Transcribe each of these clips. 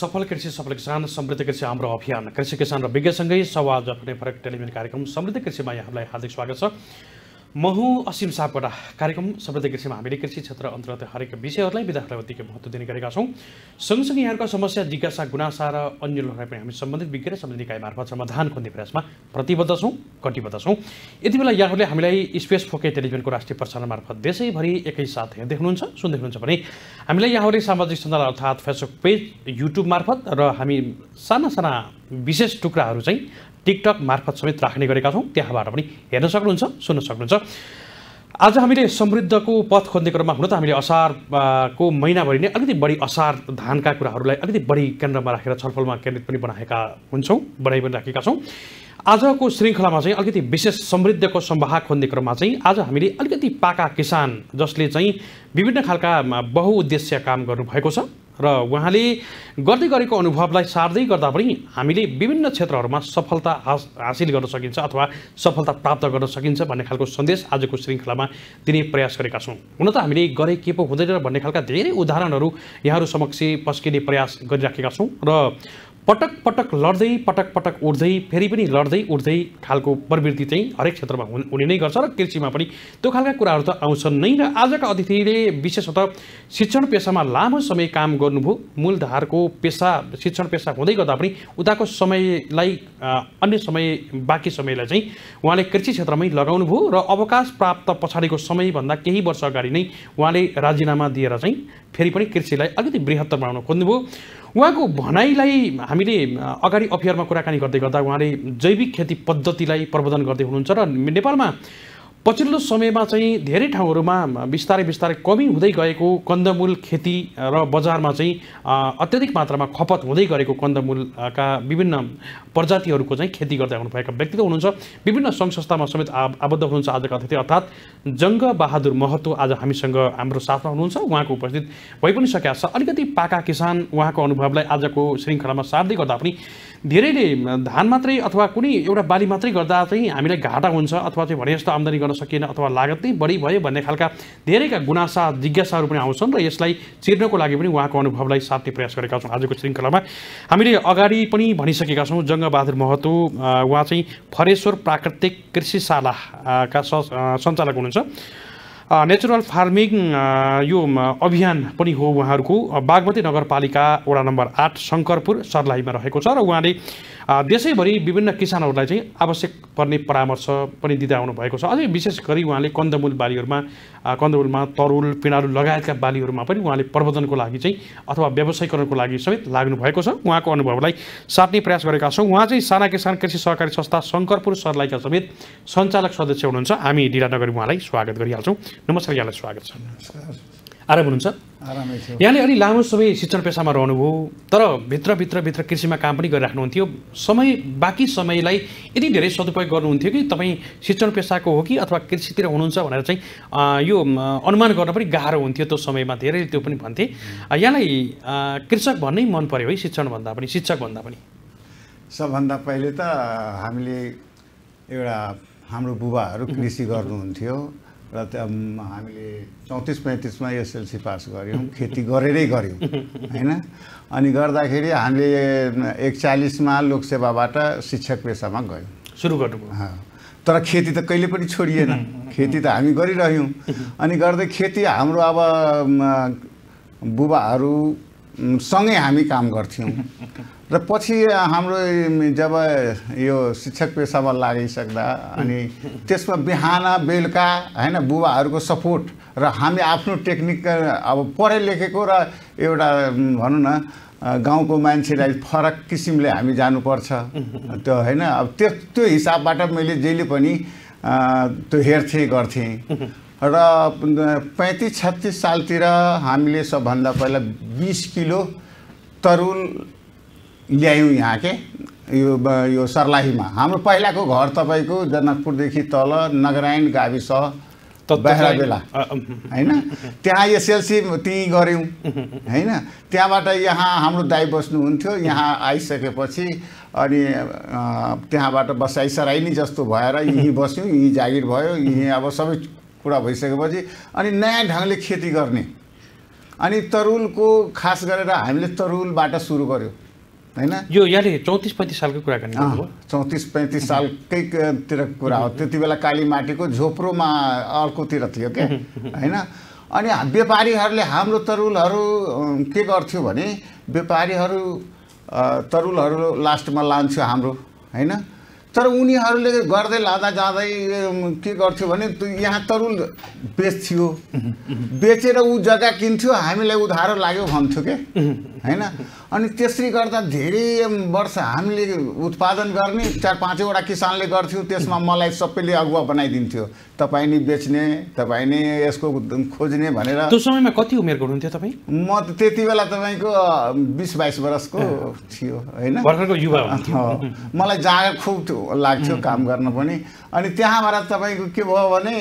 सफल कृषि सफल किसान समृद्ध कृषि हाम्रो अभियान कृषि किसान र विज्ञसँगै सवाल जफ्ने फरक टेलिभिजन कार्यक्रम समृद्ध कृषिमा यहाँहरूलाई हार्दिक स्वागत छ महु हुँ असीम सापकोटा कार्यक्रम समृद्ध कृषिमा हामीले कृषि क्षेत्र अन्तर्गत हरेक विषयहरूलाई विद्यार्थीलाई उत्तिकै महत्त्व दिने गरेका छौँ सँगसँगै यहाँहरूको समस्या जिज्ञासा गुनासा र अन्य लोकलाई पनि हामी सम्बन्धित विज्ञ र सम्बन्धित निकाय मार्फत समाधान खोज्ने प्रयासमा प्रतिबद्ध छौँ कटिबद्ध छौँ यति बेला यहाँहरूले हामीलाई स्पेस फोके टेलिभिजनको राष्ट्रिय प्रसारण मार्फत देशैभरि एकैसाथ हेर्दै हुनुहुन्छ सुन्दै हुनुहुन्छ भने हामीलाई यहाँहरूले सामाजिक सञ्जाल अर्थात् फेसबुक पेज युट्युब मार्फत र हामी साना साना विशेष टुक्राहरू चाहिँ टिकटक मार्फत समेत राख्ने गरेका छौँ त्यहाँबाट पनि हेर्न सक्नुहुन्छ सुन्न सक्नुहुन्छ आज हामीले समृद्धको पथ खोज्ने क्रममा हुन त हामीले असारको महिनाभरि नै अलिकति बढी असार धानका कुराहरूलाई अलिकति बढी केन्द्रमा राखेर छलफलमा केन्द्रित पनि बनाएका हुन्छौँ बनाइ पनि राखेका छौँ आजको श्रृङ्खलामा चाहिँ अलिकति विशेष समृद्धको सम्वाह खोज्ने क्रममा चाहिँ आज हामीले अलिकति पाका किसान जसले चाहिँ विभिन्न खालका बहुउद्देश्य काम गर्नुभएको छ र उहाँले गर्दै गरेको अनुभवलाई सार्दै गर्दा पनि हामीले विभिन्न क्षेत्रहरूमा सफलता हासिल गर्न सकिन्छ अथवा सफलता प्राप्त गर्न सकिन्छ भन्ने खालको सन्देश आजको श्रृङ्खलामा दिने प्रयास गरेका छौँ हुन त हामीले गरे के पो हुँदैन भन्ने खालका धेरै उदाहरणहरू यहाँहरू समक्ष पस्किने प्रयास गरिराखेका छौँ र पटक पटक लड्दै पटक पटक उठ्दै फेरि पनि लड्दै उठ्दै खालको प्रवृत्ति चाहिँ हरेक क्षेत्रमा हुने नै गर्छ र कृषिमा पनि त्यो खालका कुराहरू त आउँछन् नै र आजका अतिथिले विशेषतः शिक्षण पेसामा लामो समय काम गर्नुभयो मूलधारको पेसा शिक्षण पेसा हुँदै गर्दा पनि उताको समयलाई अन्य समय बाँकी समयलाई चाहिँ उहाँले कृषि क्षेत्रमै लगाउनुभयो र अवकाश प्राप्त पछाडिको समयभन्दा केही वर्ष अगाडि नै उहाँले राजीनामा दिएर चाहिँ फेरि पनि कृषिलाई अलिकति बृहत्तर बनाउन खोज्नुभयो उहाँको भनाइलाई हामीले अगाडि अफियरमा कुराकानी गर्दै गर्दा उहाँले जैविक खेती पद्धतिलाई प्रबोधन गर्दै हुनुहुन्छ र नेपालमा पछिल्लो समयमा चाहिँ धेरै ठाउँहरूमा बिस्तारै बिस्तारै कमी हुँदै गएको कन्दमूल खेती र बजारमा चाहिँ अत्यधिक मात्रामा खपत हुँदै गरेको कन्दमूलका विभिन्न प्रजातिहरूको चाहिँ खेती गर्दै आउनुभएका व्यक्तित्व हुनुहुन्छ विभिन्न सङ्घ संस्थामा समेत आबद्ध हुनुहुन्छ आजका अतिथि अर्थात् बहादुर महतो आज हामीसँग हाम्रो साथमा हुनुहुन्छ उहाँको उपस्थित भइ पनि सकेका छ अलिकति पाका किसान उहाँको अनुभवलाई आजको श्रृङ्खलामा सार्दै गर्दा पनि धेरैले धान मात्रै अथवा कुनै एउटा बाली मात्रै गर्दा चाहिँ हामीलाई घाटा हुन्छ अथवा चाहिँ भने जस्तो आम्दानी गर्न सकिएन अथवा लागत नै बढी भयो भन्ने खालका धेरैका गुनासा जिज्ञासाहरू पनि आउँछन् र यसलाई चिर्नको लागि पनि उहाँको अनुभवलाई साथ्ने प्रयास गरेका छौँ आजको श्रृङ्खलामा हामीले अगाडि पनि भनिसकेका छौँ जङ्गबहादुर महतो उहाँ चाहिँ फरेश्वर प्राकृतिक कृषिशालाका स सञ्चालक हुनुहुन्छ नेचुरल फार्मिङ यो अभियान पनि हो उहाँहरूको बागमती नगरपालिका वडा नम्बर आठ शङ्करपुर सर्लाहीमा रहेको छ र उहाँले देशैभरि विभिन्न किसानहरूलाई चाहिँ आवश्यक पर्ने परामर्श पनि दिँदै आउनुभएको छ अझै विशेष गरी उहाँले कन्दमूल बालीहरूमा कन्दमूलमा तरुल पिँडालु लगायतका बालीहरूमा पनि उहाँले प्रबन्धनको लागि चाहिँ अथवा व्यवसायीकरणको लागि समेत लाग्नु भएको छ उहाँको अनुभवलाई साट्ने प्रयास गरेका छौँ उहाँ चाहिँ साना किसान कृषि सहकारी संस्था शङ्करपुर सरलाईका समेत सञ्चालक सदस्य हुनुहुन्छ हामी डिरानगरी उहाँलाई स्वागत गरिहाल्छौँ नमस्कार यहाँलाई स्वागत छ नमस्कार आराम हुनुहुन्छ यहाँले अलि लामो समय शिक्षण पेसामा रहनुभयो तर भित्रभित्र भित्र कृषिमा काम पनि गरिराख्नुहुन्थ्यो समय बाँकी समयलाई यति धेरै सदुपयोग गर्नुहुन्थ्यो कि तपाईँ शिक्षण पेसाको हो कि अथवा कृषितिर हुनुहुन्छ भनेर चाहिँ यो अनुमान गर्न पनि गाह्रो हुन्थ्यो त्यो समयमा धेरै त्यो पनि भन्थे यहाँलाई कृषक भन्नै मन पऱ्यो है शिक्षणभन्दा पनि शिक्षकभन्दा पनि सबभन्दा पहिले त हामीले एउटा हाम्रो बुबाहरू कृषि गर्नुहुन्थ्यो र त्यहाँ हामीले चौतिस पैँतिसमा एसएलसी पास गऱ्यौँ खेती गरेरै गऱ्यौँ होइन अनि गर्दाखेरि हामीले एकचालिसमा लोकसेवाबाट शिक्षक पेसामा गयौँ सुरु गर्नु तर खेती त कहिले पनि छोडिएन खेती त हामी गरिरह्यौँ अनि गर्दै खेती हाम्रो अब बुबाहरू सँगै हामी काम गर्थ्यौँ र पछि हाम्रो जब यो शिक्षक पेसामा लागिसक्दा अनि त्यसमा बिहान बेलुका होइन बुबाहरूको सपोर्ट र हामी आफ्नो टेक्निक अब पढे लेखेको र एउटा भनौँ न गाउँको मान्छेलाई फरक किसिमले हामी जानुपर्छ त्यो होइन अब त्यो त्यो हिसाबबाट मैले जहिले पनि त्यो हेर्थेँ गर्थेँ र पैँतिस छत्तिस सालतिर हामीले सबभन्दा पहिला बिस किलो तरुल ल्यायौँ यहाँ के यो यो सर्लाहीमा हाम्रो पहिलाको घर तपाईँको जनकपुरदेखि तल नगरायण गाविस बाहिर बेला होइन त्यहाँ एसएलसी त्यहीँ गऱ्यौँ होइन त्यहाँबाट यहाँ हाम्रो दाई बस्नुहुन्थ्यो यहाँ आइसकेपछि अनि त्यहाँबाट बसाइसराई नै जस्तो भएर यहीँ बस्यौँ यहीँ जागिर भयो यहीँ अब सबै कुरा भइसकेपछि अनि नयाँ ढङ्गले खेती गर्ने अनि तरुलको खास गरेर हामीले तरुलबाट सुरु गऱ्यौँ होइन यो यहाँले चौतिस पैँतिस सालको कुरा गर्नु चौतिस पैँतिस सालकैतिर कुरा हो त्यति बेला कालीमाटीको झोप्रोमा अर्कोतिर थियो क्या होइन अनि व्यापारीहरूले हाम्रो तरुलहरू के गर्थ्यो भने व्यापारीहरू तरुलहरू लास्टमा लान्थ्यो हाम्रो होइन तर उनीहरूले गर्दै लाँदा जाँदै के गर्थ्यो भने यहाँ तरुल बेच्थ्यो बेचेर ऊ जग्गा किन्थ्यो हामीलाई उधारो लाग्यो भन्थ्यो के होइन अनि त्यसरी गर्दा धेरै वर्ष हामीले उत्पादन गर्ने चार पाँचवटा किसानले गर्थ्यो त्यसमा मलाई सबैले अगुवा बनाइदिन्थ्यो तपाईँ नै बेच्ने तपाईँ नै यसको खोज्ने भनेर त्यो समयमा कति उमेरको हुनुहुन्थ्यो तपाईँ म त त्यति बेला तपाईँको बिस बाइस वर्षको थियो होइन युवा मलाई जाँगर खुब लाग्थ्यो काम गर्न पनि अनि त्यहाँबाट तपाईँको के भयो भने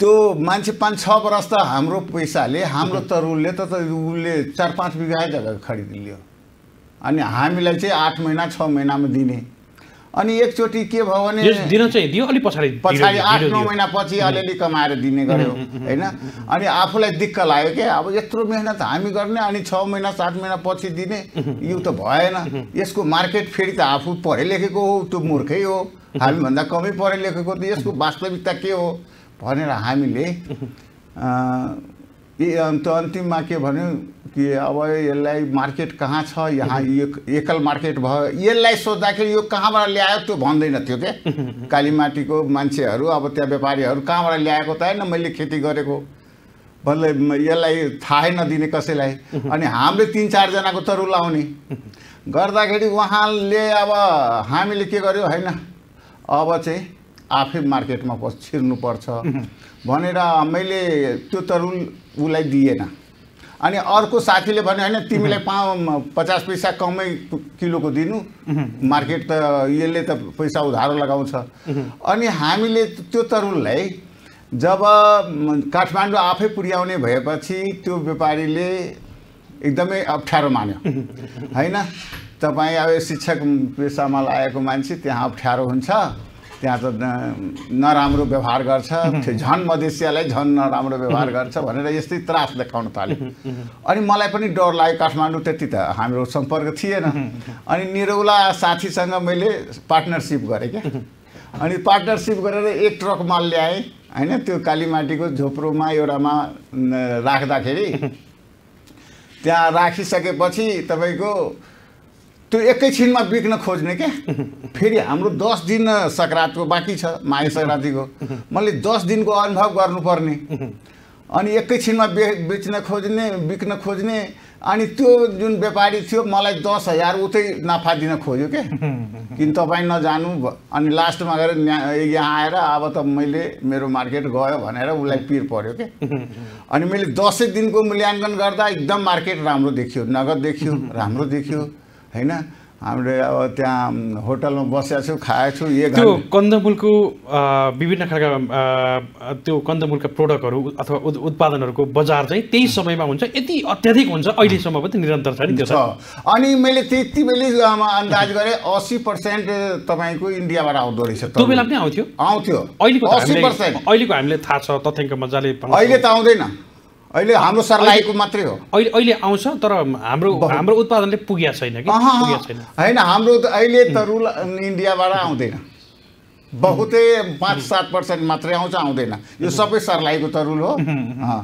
त्यो मान्छे पाँच छ वर्ष त हाम्रो पैसाले हाम्रो तरुलले त उसले चार पाँच बिघा जग्गा खरिद लियो अनि हामीलाई चाहिँ आठ महिना छ महिनामा दिने अनि एकचोटि के भयो भने दिन चाहिँ दियो अलिक पछाडि पछाडि आठ नौ महिनापछि अलिअलि कमाएर दिने गर्यो होइन अनि आफूलाई दिक्क लाग्यो क्या अब यत्रो मेहनत हामी गर्ने अनि छ महिना सात महिना पछि दिने यो त भएन यसको मार्केट फेरि त आफू पढे लेखेको हो त्यो मूर्खै हो हामीभन्दा कमै पढे लेखेको त यसको वास्तविकता के हो भनेर हामीले अन्त अन्तिममा के भन्यो कि अब यसलाई मार्केट कहाँ छ यहाँ यो एकल मार्केट भयो यसलाई सोद्धाखेरि यो कहाँबाट ल्यायो त्यो भन्दैन थियो क्या कालीमाटीको मान्छेहरू अब त्यहाँ व्यापारीहरू कहाँबाट ल्याएको त होइन मैले खेती गरेको भन्दै यसलाई थाहै नदिने कसैलाई अनि हामीले तिन चारजनाको त रुलाउने गर्दाखेरि उहाँले अब हामीले के गर्यो होइन अब चाहिँ आफै मार्केटमा पस् छिर्नुपर्छ भनेर मैले त्यो तरुल उसलाई दिएन अनि अर्को साथीले भने होइन तिमीलाई पा पचास पैसा कमै किलोको दिनु मार्केट त यसले त पैसा उधारो लगाउँछ अनि हामीले त्यो तरुललाई जब काठमाडौँ आफै पुर्याउने भएपछि त्यो व्यापारीले एकदमै अप्ठ्यारो मान्यो होइन तपाईँ अब शिक्षक पेसामा लागेको मान्छे त्यहाँ अप्ठ्यारो हुन्छ त्यहाँ त नराम्रो व्यवहार गर्छ झन् मधेसियालाई झन् नराम्रो व्यवहार गर्छ भनेर यस्तै त्रास देखाउन थाल्यो अनि मलाई पनि डर लाग्यो काठमाडौँ त्यति त हाम्रो सम्पर्क थिएन अनि निरौला साथीसँग मैले पार्टनरसिप गरेँ क्या अनि पार्टनरसिप गरेर एक ट्रक माल ल्याएँ होइन त्यो कालीमाटीको झोप्रोमा एउटामा राख्दाखेरि त्यहाँ राखिसकेपछि तपाईँको त्यो एकैछिनमा बिक्न खोज्ने क्या फेरि हाम्रो दस दिन सङ्क्रान्तिको बाँकी छ माघे सङ्क्रान्तिको मैले दस दिनको अनुभव गर्नुपर्ने अनि एकैछिनमा बे बेच्न खोज्ने बिक्न खोज्ने अनि त्यो जुन व्यापारी थियो मलाई दस हजार उतै नाफा दिन खोज्यो क्या किन तपाईँ नजानु अनि लास्टमा गएर यहाँ आएर अब त मैले मेरो मार्केट गयो भनेर उसलाई पिर पर्यो क्या अनि मैले दसै दिनको मूल्याङ्कन गर्दा एकदम मार्केट राम्रो देखियो नगद देखियो राम्रो देखियो होइन हामीले अब त्यहाँ होटलमा बसेका छौँ खाएको छौँ त्यो कन्दमूलको विभिन्न खालका त्यो कन्दमूलका प्रोडक्टहरू अथवा उत्पादनहरूको बजार चाहिँ त्यही समयमा हुन्छ यति अत्याधिक हुन्छ अहिलेसम्म पनि निरन्तर छ नि त्यो अनि मैले त्यति बेलै अन्दाज गरेँ असी पर्सेन्ट तपाईँको इन्डियाबाट आउँदो रहेछ त्यो बेला पनि आउँथ्यो आउँथ्यो अहिलेको अहिलेको हामीले थाहा छ तथ्याङ्क मजाले अहिले त आउँदैन अहिले हाम्रो सर्लाहीको मात्रै हो अहिले अहिले आउँछ तर हाम्रो हाम्रो उत्पादनले पुगेको छैन कि होइन हाम्रो अहिले त रुल इन्डियाबाट आउँदैन बहुतै पाँच सात पर्सेन्ट मात्रै आउँछ आउँदैन यो सबै सर्लाहीको रुल हो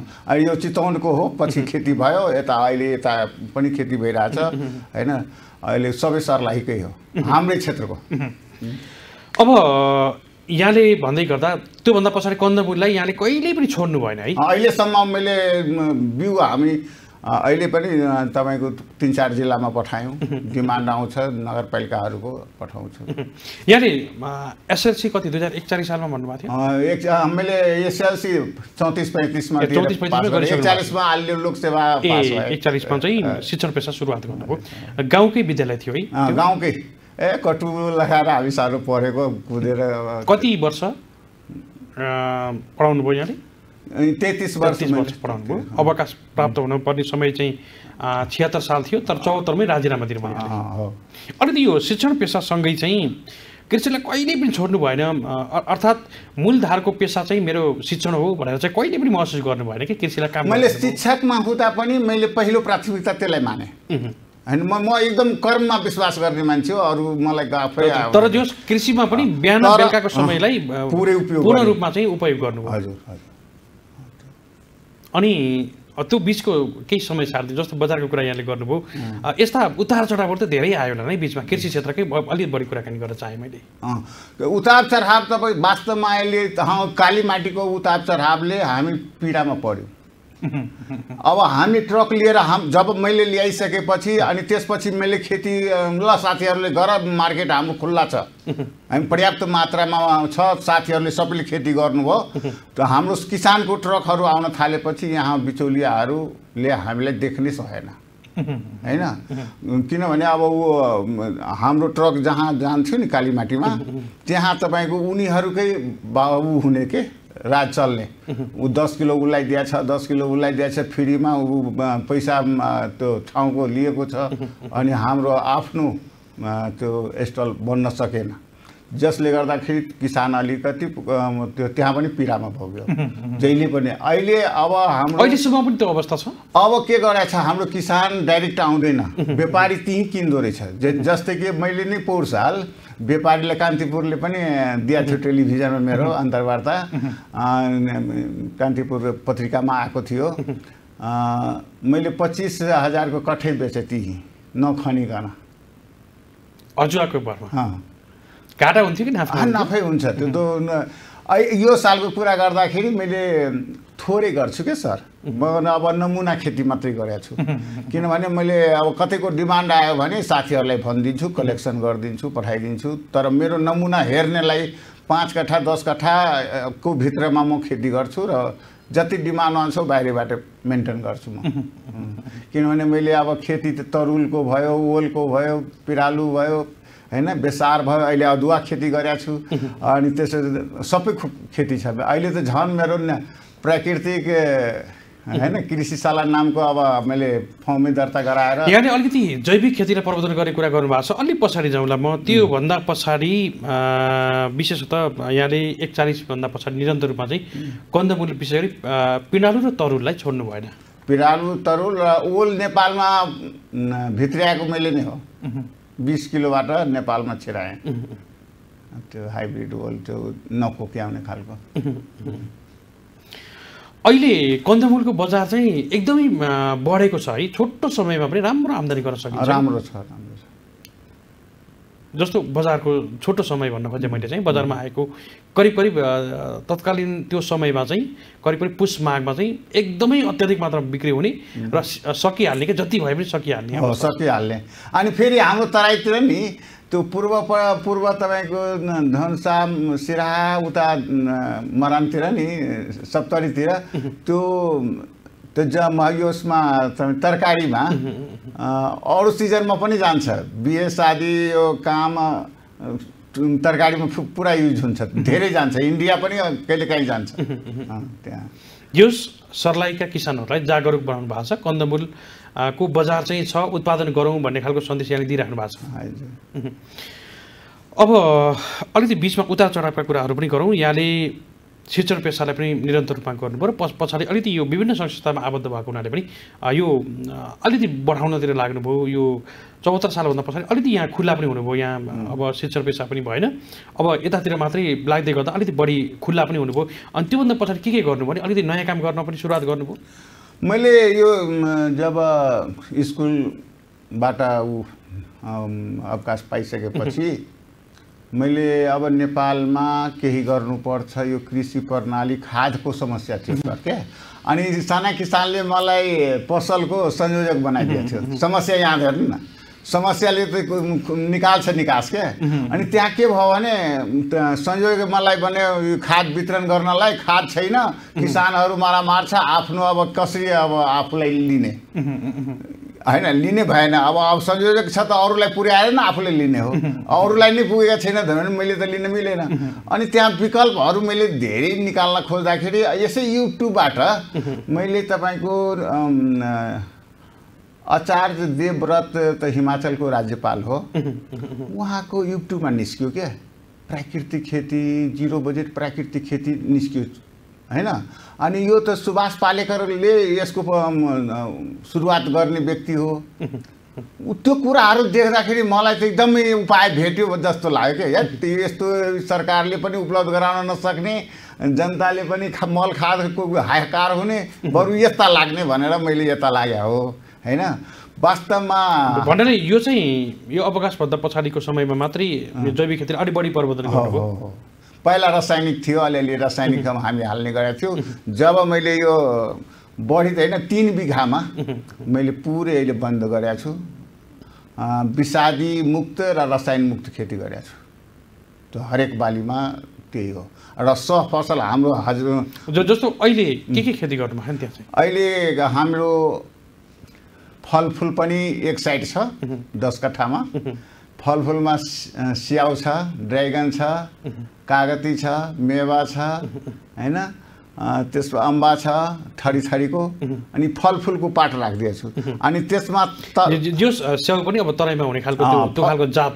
यो चितवनको हो पछि खेती भयो यता अहिले यता पनि खेती भइरहेछ होइन अहिले सबै सर्लाहीकै हो हाम्रै क्षेत्रको अब यहाँले भन्दै गर्दा त्योभन्दा पछाडि कन्दमुललाई यहाँले कहिले पनि छोड्नु भएन है अहिलेसम्म मैले बिउ हामी अहिले पनि तपाईँको तिन चार जिल्लामा पठायौँ डिमान्ड आउँछ नगरपालिकाहरूको पठाउँछु यहाँले एसएलसी कति दुई हजार एकचालिस सालमा भन्नुभएको थियो एक मैले एसएलसी चौतिस पैँतिसमा एकचालिसमा आलि लोकसेवा एकचालिसमा चाहिँ शिक्षण पेसा सुरुवात गर्नुभयो गाउँकै विद्यालय थियो है गाउँकै ए कटु लगाएर हामी साह्रो पढेको कुदेर कति वर्ष पढाउनु भयो यहाँले तेत्तिस वर्ष पढाउनु भयो अवकाश प्राप्त हुनुपर्ने समय चाहिँ छिहत्तर साल थियो तर चौहत्तरमै राजीनामा दिनुभयो अनि यो शिक्षण पेसासँगै चाहिँ कृषिलाई कहिले पनि छोड्नु भएन अर्थात् मूलधारको पेसा चाहिँ मेरो शिक्षण हो भनेर चाहिँ कहिले पनि महसुस गर्नु भएन कि कृषिलाई काम मैले शिक्षकमा हुँदा पनि मैले पहिलो प्राथमिकता त्यसलाई माने होइन म म एकदम कर्ममा विश्वास गर्ने मान्छे हो अरू मलाई आफै तर जो कृषिमा पनि बिहान बेलुकाको समयलाई पुरै उपयोग पूर्ण रूपमा चाहिँ उपयोग गर्नु हजुर अनि त्यो बिचको केही समय सार्थी जस्तो बजारको कुरा यहाँले गर्नुभयो यस्ता उतार चढावहरू त धेरै आयो होला है बिचमा कृषि क्षेत्रकै अलिक बढी कुराकानी गर्न चाहेँ मैले उतार चढाव तपाईँ वास्तवमा अहिले काली माटीको उतार चढावले हामी पीडामा पऱ्यौँ अब हामी ट्रक लिएर हाम जब मैले ल्याइसकेपछि अनि त्यसपछि मैले खेती ल साथीहरूले गर मार्केट हाम्रो खुल्ला छ हामी पर्याप्त मात्रामा छ साथीहरूले सबैले खेती गर्नुभयो त हाम्रो किसानको ट्रकहरू आउन थालेपछि यहाँ बिचौलियाहरूले हामीलाई देख्ने सकेन होइन किनभने अब ऊ हाम्रो ट्रक जहाँ जान्थ्यो नि कालीमाटीमा त्यहाँ तपाईँको उनीहरूकै बाबु हुने के राज चल्ने ऊ दस किलो उसलाई दिएछ दस किलो उसलाई दिएछ फ्रीमा ऊ पैसा त्यो ठाउँको लिएको छ अनि हाम्रो आफ्नो त्यो स्टल बन्न सकेन जसले गर्दाखेरि किसान अलिकति त्यो त्यहाँ पनि पीडामा भोग्यो जहिले पनि अहिले अब हाम्रो अहिलेसम्म पनि त्यो अवस्था छ अब के गराएको छ हाम्रो किसान डाइरेक्ट आउँदैन व्यापारी त्यहीँ किन्दो रहेछ जस्तै कि मैले नै पोहोर साल व्यापारीले कान्तिपुरले पनि दिएको थियो टेलिभिजनमा मेरो अन्तर्वार्ता कान्तिपुर पत्रिकामा आएको थियो मैले पच्चिस हजारको कठै बेचेँ त्यहीँ नखनिकन हजुर घाटा हुन्छ कि नाफै हुन्छ त्यो त यो सालको कुरा गर्दाखेरि मैले थोरै गर्छु क्या सर म अब नमुना खेती मात्रै गरेको छु किनभने मैले अब कतैको डिमान्ड आयो भने साथीहरूलाई भनिदिन्छु कलेक्सन गरिदिन्छु पठाइदिन्छु तर मेरो नमुना हेर्नेलाई पाँच कट्ठा दस कट्ठाको भित्रमा म खेती गर्छु र जति डिमान्ड आउँछ बाहिरबाट मेन्टेन गर्छु म किनभने मैले अब खेती त तरुलको भयो ओलको भयो पिरालु भयो होइन बेसार भयो अहिले अदुवा खेती गरेको छु अनि त्यसो सबै खेती छ अहिले त झन् मेरो प्राकृतिक होइन कृषिशाला नामको अब मैले फर्मै दर्ता गराएर यहाँले अलिकति जैविक खेतीलाई प्रवर्तन गर्ने कुरा गर्नुभएको छ अलिक पछाडि जाउँला म त्योभन्दा पछाडि विशेषतः यहाँले एकचालिसभन्दा पछाडि निरन्तर रूपमा चाहिँ कन्दमूल विषय गरी पिँडालु र तरुललाई छोड्नु भएन पिँडालु तरुल र ओल नेपालमा भित्रियाएको मैले नै हो बिस किलोबाट नेपालमा छिराएँ त्यो हाइब्रिड वल त्यो नखोक्याउने खालको अहिले कन्दमुलको बजार चाहिँ एकदमै बढेको छ है छोटो समयमा पनि राम्रो आम्दानी गर्न सकिन्छ राम्रो छ राम्रो छ जस्तो बजारको छोटो समय भन्न खोजेँ मैले चाहिँ बजारमा आएको करिब करिब तत्कालीन त्यो समयमा चाहिँ करिब करिब पुस माघमा चाहिँ एकदमै अत्याधिक मात्रामा बिक्री हुने र सकिहाल्ने क्या जति भए पनि सकिहाल्ने सकिहाल्ने अनि फेरि हाम्रो तराईतिर नि त्यो पूर्व पूर्व तपाईँको धनसा सिरा उता मरानतिर नि सप्तरीतिर त्यो त्यो म यसमा तरकारीमा अरू सिजनमा पनि जान्छ बिहे सादी यो काम तरकारीमा पुरा युज हुन्छ धेरै जान्छ इन्डिया पनि कहिले काहीँ जान्छ त्यहाँ यो सर्लाहीका किसानहरूलाई जागरुक बनाउनु भएको छ कन्दमुल को बजार चाहिँ छ उत्पादन गरौँ भन्ने खालको सन्देश यहाँले दिइराख्नु भएको छ अब अलिकति बिचमा उतार चढावका कुराहरू पनि गरौँ यहाँले शिक्षण पेसालाई पनि निरन्तर रूपमा पऱ्यो पछ पछाडि अलिकति यो विभिन्न संस्थामा आबद्ध भएको हुनाले पनि यो अलिकति बढाउनतिर लाग्नुभयो यो चौहत्तर सालभन्दा पछाडि अलिकति यहाँ खुल्ला पनि हुनुभयो यहाँ अब शिक्षण पेसा पनि भएन अब यतातिर मात्रै लाग्दै गर्दा अलिकति बढी खुल्ला पनि हुनुभयो अनि त्योभन्दा पछाडि के के गर्नु भने अलिकति नयाँ काम गर्न पनि सुरुवात गर्नुभयो मैले यो जब स्कुलबाट ऊ अवकाश पाइसकेपछि मैले अब नेपालमा केही गर्नुपर्छ यो कृषि प्रणाली खादको समस्या थियो सर के अनि साना किसानले मलाई पसलको संयोजक बनाइदिएको थियो समस्या यहाँ हेर्नु न समस्याले त निकाल्छ निकास के अनि त्यहाँ के भयो भने संयोग मलाई भने खाद वितरण गर्नलाई खाद छैन किसानहरू मलाई मार्छ आफ्नो अब कसरी अब आफूलाई लिने होइन लिने भएन अब अब संयोजक छ त अरूलाई पुर्याएर नै आफूले लिने हो अरूलाई नै पुगेका छैन भने मैले त लिन मिलेन अनि त्यहाँ विकल्पहरू मैले धेरै निकाल्न खोज्दाखेरि यसै युट्युबबाट मैले तपाईँको आचार्य देवव्रत त हिमाचलको राज्यपाल हो उहाँको युट्युबमा निस्क्यो क्या प्राकृतिक खेती जिरो बजेट प्राकृतिक खेती निस्क्यो होइन अनि यो त सुभाष पालेकरले यसको सुरुवात गर्ने व्यक्ति हो त्यो कुराहरू देख्दाखेरि मलाई चाहिँ एकदमै उपाय भेट्यो जस्तो लाग्यो क्या या यस्तो सरकारले पनि उपलब्ध गराउन नसक्ने जनताले पनि खा मल खादको हाकार हुने बरु यस्ता लाग्ने भनेर मैले यता लागे हो होइन वास्तवमा भनेर यो चाहिँ यो अवकाशभन्दा पछाडिको समयमा मात्रै जैविक खेती अलिक बढी परिवर्तन गर्नुभयो पहिला रासायनिक थियो अलिअलि रासायनिक हामी हाल्ने गरेको थियौँ जब मैले यो बढी त होइन तिन बिघामा मैले पुरै अहिले बन्द गरेका छु विषादी मुक्त र रसायन मुक्त खेती गरेका छु त्यो हरेक बालीमा त्यही हो र सह फसल हाम्रो हजुर जस्तो अहिले के के खेती गर्नुभयो त्यहाँ चाहिँ अहिले हाम्रो फलफुल पनि एक साइड छ दस कट्ठामा फलफुलमा स्याउ छ ड्रेगन छ कागती छ मेवा छ होइन त्यसमा अम्बा छ थरी थरीको अनि फलफुलको पाट राखिदिएछु अनि त्यसमा स्याउ पनि अब तराईमा हुने खालको त्यो खालको जात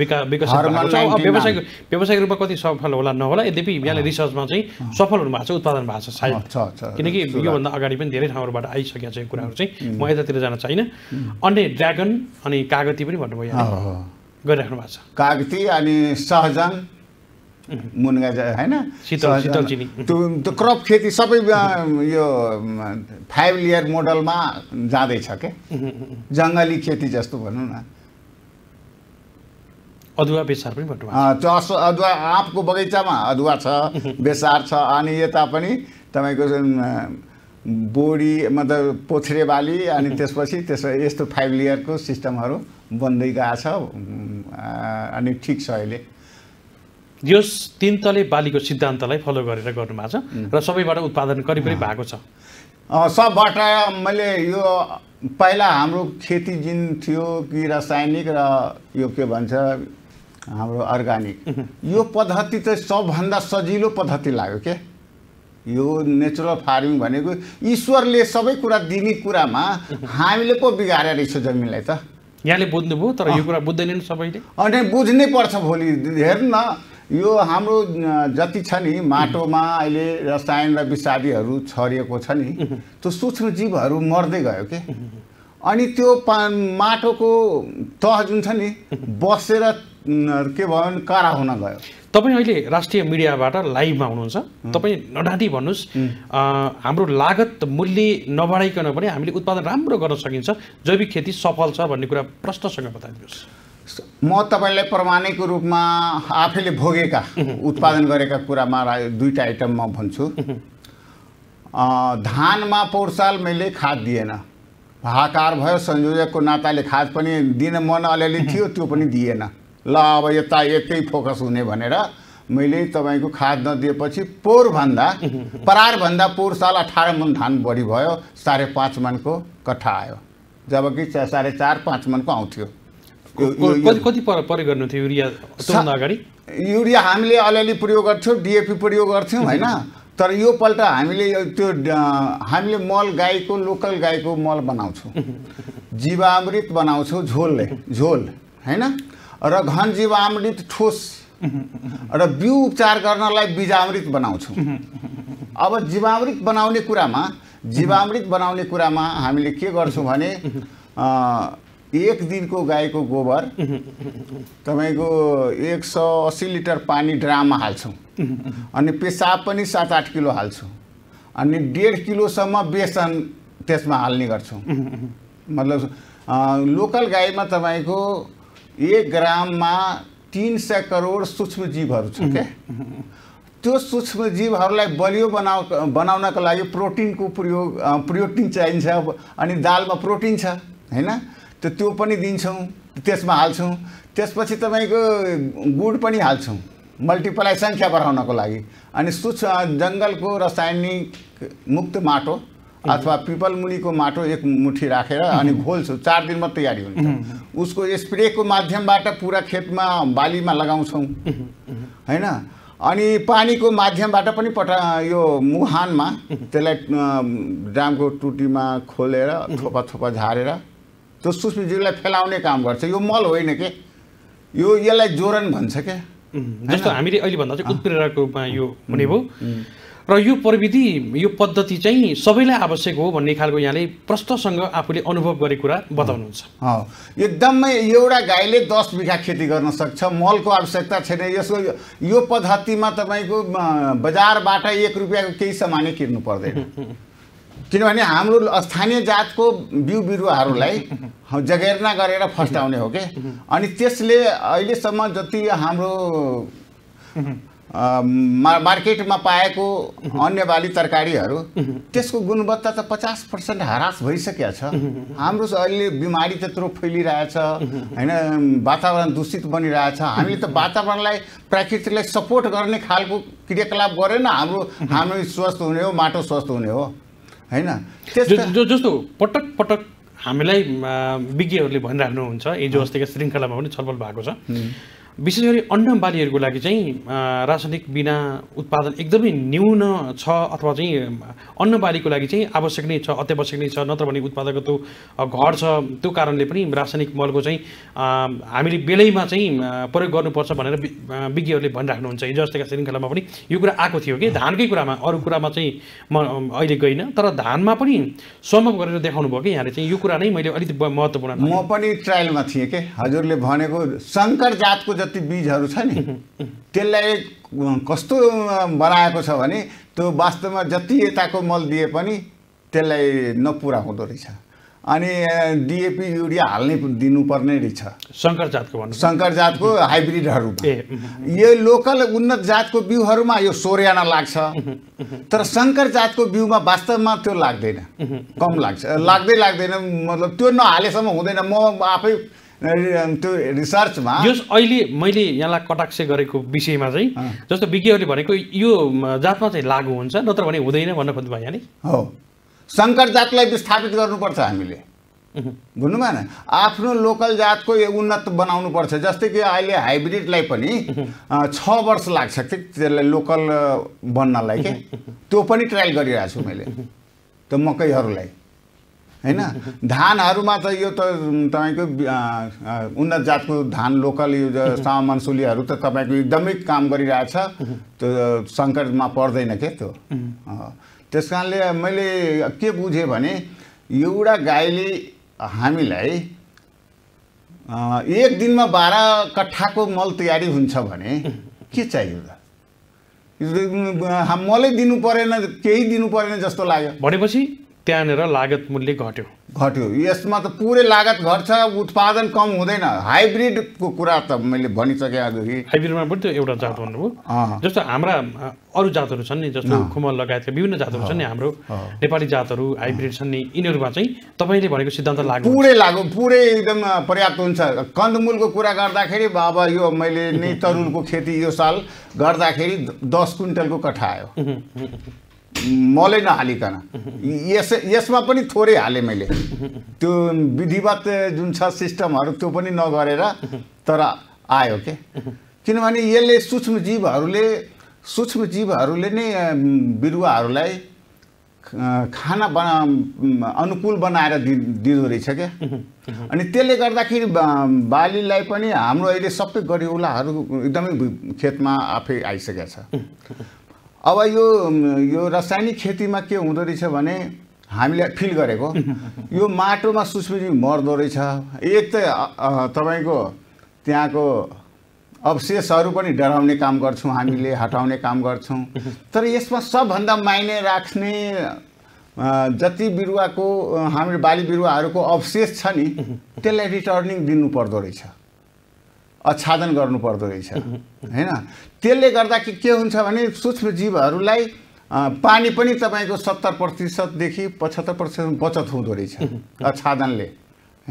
विकास व्यवसायिक व्यवसायिक रूपमा कति सफल होला नहोला यद्यपि यहाँले रिसर्चमा चाहिँ सफल हुनु भएको छ उत्पादन भएको छ सायद किनकि योभन्दा अगाडि पनि धेरै ठाउँहरूबाट आइसकेका छ यो कुराहरू चाहिँ म यतातिर जान चाहिँ अन्य ड्रागन अनि कागती पनि भन्नुभयो गरिराख्नु भएको छ कागती अनि सहजन Mhm. मुनगा होइन त्यो क्रप खेती सबै यो फाइभ लेयर मोडलमा जाँदैछ क्या mhm, mhm, जङ्गली खेती जस्तो भनौँ न अदुवा बेसार पनि त्यो अदुवा आँपको बगैँचामा अदुवा छ बेसार छ अनि यता पनि तपाईँको बोडी मतलब पोथ्रे बाली अनि त्यसपछि त्यस यस्तो फाइभ लेयरको सिस्टमहरू बन्दै गएको छ अनि ठिक छ अहिले यस तिन तले बालीको सिद्धान्तलाई फलो गरेर गर्नुभएको छ र सबैबाट उत्पादन करिब करिब भएको छ सबबाट मैले यो पहिला हाम्रो खेती जुन थियो कि रासायनिक र यो के भन्छ हाम्रो अर्ग्यानिक यो पद्धति चाहिँ सबभन्दा सजिलो पद्धति लाग्यो के यो नेचुरल फार्मिङ भनेको ईश्वरले सबै कुरा दिने कुरामा हामीले पो बिगारे रहेछ जमिनलाई त यहाँले बुझ्नुभयो तर यो कुरा बुझ्दैन सबैले अनि बुझ्नै पर्छ भोलि हेर्नु न यो हाम्रो जति छ नि माटोमा अहिले रसायन र विषादीहरू छरिएको छ नि त्यो सूक्ष्म जीवहरू मर्दै गयो कि अनि त्यो पा माटोको तह जुन छ नि बसेर के भयो भने कारा हुन गयो तपाईँ अहिले राष्ट्रिय मिडियाबाट लाइभमा हुनुहुन्छ तपाईँ नडाँटी भन्नुहोस् हाम्रो लागत मूल्य नबढाइकन पनि हामीले उत्पादन राम्रो गर्न सकिन्छ जैविक खेती सफल छ भन्ने कुरा प्रश्नसँग बताइदिनुहोस् म तपाईँलाई प्रमाणिक रूपमा आफैले भोगेका उत्पादन गरेका कुरामा दुईवटा आइटम म भन्छु धानमा पौर साल मैले खाद दिएन हाकार भयो संयोजकको नाताले खाद पनि दिन मन अलिअलि थियो त्यो पनि दिएन ल अब यता यतै फोकस हुने भनेर मैले तपाईँको खाद नदिएपछि पोहोरभन्दा परारभन्दा पोहोर साल अठार मन धान बढी भयो साढे पाँच मनको कट्ठा आयो जबकि साढे चार पाँच मनको आउँथ्यो कति कति पर गर्नु थियो युरिया अगाडि युरिया हामीले अलिअलि प्रयोग गर्थ्यौँ डिएपी प्रयोग गर्थ्यौँ होइन तर यो योपल्ट हामीले त्यो हामीले मल गाईको लोकल गाईको मल बनाउँछौँ जीवामृत बनाउँछौँ झोलले झोल होइन र घन जीवामृत ठोस र बिउ उपचार गर्नलाई बीजामृत बनाउँछौँ अब जीवामृत बनाउने कुरामा जीवामृत बनाउने कुरामा हामीले के गर्छौँ भने एक दिनको गाईको गोबर तपाईँको एक सौ अस्सी लिटर पानी ड्राममा हाल्छौँ अनि पेसाब पनि सात आठ किलो हाल्छौँ अनि डेढ किलोसम्म बेसन त्यसमा हाल्ने गर्छौँ मतलब लोकल गाईमा तपाईँको एक ग्राममा तिन सय करोड सूक्ष्मजीवहरू छ क्या त्यो सूक्ष्म सूक्ष्मजीवहरूलाई बलियो बनाउ बनाउनको लागि प्रोटिनको प्रयोग प्रोटिन चाहिन्छ अनि दालमा प्रोटिन छ होइन त त्यो पनि दिन्छौँ त्यसमा हाल्छौँ त्यसपछि तपाईँको गुड पनि हाल्छौँ मल्टिप्लाई सङ्ख्या बढाउनको लागि अनि सूक्ष्म जङ्गलको रासायनिक मुक्त माटो अथवा पिपल मुनिको माटो एक मुठी राखेर अनि घोल्छौँ चार दिनमा तयारी हुन्छ उसको स्प्रेको माध्यमबाट पुरा खेतमा बालीमा लगाउँछौँ होइन अनि पानीको माध्यमबाट पनि पठा यो मुहानमा त्यसलाई ड्रामको टुटीमा खोलेर थोपा थोपा झारेर त्यो सुसबिजुलाई फैलाउने काम गर्छ यो मल होइन के यो यसलाई जोरन भन्छ क्या जस्तो हामीले अहिले भन्दा चाहिँ उत्प्रेरणाको रूपमा यो हुने भयो र यो प्रविधि यो पद्धति चाहिँ सबैलाई आवश्यक हो भन्ने खालको यहाँले प्रष्टसँग आफूले अनुभव गरेको कुरा बताउनुहुन्छ एकदमै एउटा गाईले दस बिघा खेती गर्न सक्छ मलको आवश्यकता छैन यसको यो पद्धतिमा तपाईँको बजारबाट एक रुपियाँको केही सामानै किन्नु पर्दैन किनभने हाम्रो स्थानीय जातको बिउ बिरुवाहरूलाई जगेर्ना गरेर फस्टाउने हो कि अनि त्यसले अहिलेसम्म जति हाम्रो मार्केटमा पाएको अन्य बाली तरकारीहरू त्यसको गुणवत्ता त पचास पर्सेन्ट हरास भइसकेको छ हाम्रो अहिले बिमारी त्यत्रो फैलिरहेछ होइन वातावरण दूषित बनिरहेछ हामीले त वातावरणलाई प्राकृतिकलाई सपोर्ट गर्ने खालको क्रियाकलाप गरेन हाम्रो हाम्रो स्वस्थ हुने हो माटो स्वस्थ हुने हो होइन जस्तो पटक पटक हामीलाई विज्ञहरूले भनिराख्नुहुन्छ हिजो अस्तिको श्रृङ्खलामा पनि छलफल भएको छ विशेष गरी अन्न बालीहरूको लागि चाहिँ रासायनिक बिना उत्पादन एकदमै न्यून छ अथवा चाहिँ अन्न बालीको लागि चाहिँ आवश्यक नै छ अत्यावश्यक नै छ नत्र भने त्यो घर छ त्यो कारणले पनि रासायनिक मलको चाहिँ हामीले बेलैमा चाहिँ प्रयोग गर्नुपर्छ भनेर विज्ञहरूले भनिराख्नुहुन्छ हिजो अस्तिका श्रृङ्खलामा पनि यो कुरा आएको थियो कि धानकै कुरामा अरू कुरामा चाहिँ म अहिले गइनँ तर धानमा पनि सम्भव गरेर देखाउनु भयो कि यहाँले चाहिँ यो कुरा नै मैले अलिकति महत्त्वपूर्ण म पनि ट्रायलमा थिएँ कि हजुरले भनेको शङ्कर जातको जति बिजहरू छ नि त्यसलाई कस्तो बनाएको छ भने त्यो वास्तवमा जति यताको मल दिए पनि त्यसलाई नपुरा हुँदो रहेछ अनि डिएपी युरिया हाल्नै दिनुपर्ने रहेछ शङ्कर जातको भन्नु शङ्कर जातको हाइब्रिडहरू यो लोकल उन्नत जातको बिउहरूमा यो सोर्याना लाग्छ तर शङ्कर जातको बिउमा वास्तवमा त्यो लाग्दैन कम लाग्छ लाग्दै लाग्दैन मतलब त्यो नहालेसम्म हुँदैन म आफै त्यो रिसर्चमा जस अहिले मैले यहाँलाई कटाक्ष गरेको विषयमा चाहिँ जस्तो विज्ञहरूले भनेको यो जातमा चाहिँ लागु हुन्छ नत्र भने हुँदैन भन्न खोज्नु भयो नि हो सङ्कट जातलाई विस्थापित गर्नुपर्छ हामीले बुझ्नुभयो न आफ्नो लोकल जातको उन्नत बनाउनु पर्छ जस्तै कि अहिले हाइब्रिडलाई पनि छ वर्ष लाग्छ कि त्यसलाई लोकल बन्नलाई के त्यो पनि ट्रायल गरिरहेको छु मैले त्यो मकैहरूलाई होइन धानहरूमा त यो त तपाईँको उन्नत जातको धान लोकल यो मनसुलीहरू त तपाईँको एकदमै काम गरिरहेछ त्यो सङ्कटमा पर्दैन क्या त्यो त्यस कारणले मैले के बुझेँ भने एउटा गाईले हामीलाई एक दिनमा बाह्र कट्ठाको मल तयारी हुन्छ भने के चाहियो त मलै दिनु परेन केही दिनु परेन जस्तो लाग्यो भनेपछि त्यहाँनिर लागत मूल्य घट्यो घट्यो यसमा त पुरै लागत घट्छ उत्पादन कम हुँदैन हाइब्रिडको कुरा त मैले भनिसकेँ अघि हाइब्रिडमा पनि त्यो एउटा जात भन्नुभयो जस्तो हाम्रा अरू जातहरू छन् नि जस्तो खुमल लगायतका विभिन्न जातहरू छन् नि हाम्रो नेपाली जातहरू हाइब्रिड छन् नि यिनीहरूमा चाहिँ तपाईँले भनेको सिद्धान्त लाग्यो पुरै लाग्यो पुरै एकदम पर्याप्त हुन्छ कन्दमूलको कुरा गर्दाखेरि अब यो मैले नै तरुलको खेती यो साल गर्दाखेरि दस क्विन्टलको कठा आयो मलै नहालिकन यस यसमा पनि थोरै हालेँ मैले त्यो विधिवत जुन छ सिस्टमहरू त्यो पनि नगरेर तर आयो के किनभने यसले सूक्ष्मजीवहरूले सूक्ष्मजीवहरूले नै बिरुवाहरूलाई खाना बना अनुकूल बनाएर दि दिँदो रहेछ क्या अनि त्यसले गर्दाखेरि बालीलाई पनि हाम्रो अहिले सबै गरिउलाहरू एकदमै खेतमा आफै आइसकेको छ अब यो यो रासायनिक खेतीमा के हुँदो रहेछ भने हामीले फिल गरेको यो माटोमा सुसमिजी मर्दो रहेछ एक त तपाईँको त्यहाँको अवशेषहरू पनि डराउने काम गर्छौँ हामीले हटाउने काम गर्छौँ तर यसमा सबभन्दा माइने राख्ने जति बिरुवाको हाम्रो बाली बिरुवाहरूको अवशेष छ नि त्यसलाई रिटर्निङ दिनु पर्दो रहेछ आच्छादन गर्नुपर्दो रहेछ होइन त्यसले गर्दा के के हुन्छ भने सूक्ष्म जीवहरूलाई पानी पनि तपाईँको सत्तर प्रतिशतदेखि पचहत्तर प्रतिशत बचत हुँदो रहेछ आच्छादनले